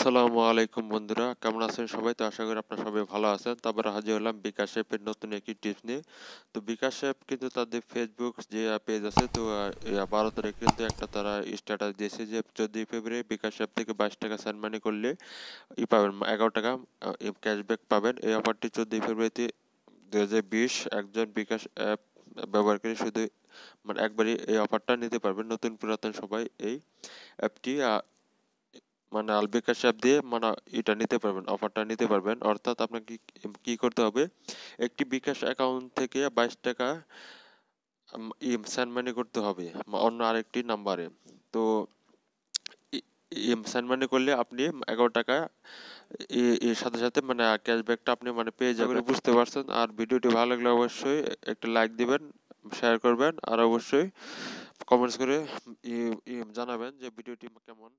আসসালামু আলাইকুম বন্ধুরা কেমন আছেন সবাই তো আশা করি আপনারা সবাই ভালো আছেন তারপরে হাজির হলাম বিকাশ অ্যাপের নতুন একটি টিপস নিয়ে তো বিকাশ অ্যাপ কিন্তু তাদের ফেসবুক যে পেজ আছে তো বারো তারিখ কিন্তু একটা তারা স্ট্যাটাস দিয়েছে যে চোদ্দই ফেব্রুয়ারি বিকাশ অ্যাপ থেকে বাইশ টাকা সেন্ড মানি করলে ই পাবেন এগারো টাকা ক্যাশব্যাক পাবেন এই অফারটি চোদ্দই ফেব্রুয়ারিতে দু একজন বিকাশ অ্যাপ ব্যবহারকারী শুধু মানে একবারই এই অফারটা নিতে পারবেন নতুন পুরাতন সবাই এই অ্যাপটি মানে আলবে ক্যাশ অ্যাপ দিয়ে মানে এটা নিতে পারবেন অফারটা নিতে পারবেন অর্থাৎ আপনাকে কি করতে হবে একটি বিকাশ অ্যাকাউন্ট থেকে বাইশ টাকা সেন্ড মানি করতে হবে অন্য আরেকটি নাম্বারে তো সেন্ড মানি করলে আপনি এগারো টাকা এর সাথে সাথে মানে ক্যাশব্যাকটা আপনি মানে পেয়ে যাবেন বুঝতে পারছেন আর ভিডিওটি ভালো লাগলে অবশ্যই একটা লাইক দিবেন শেয়ার করবেন আর অবশ্যই কমেন্টস করে জানাবেন যে ভিডিওটি কেমন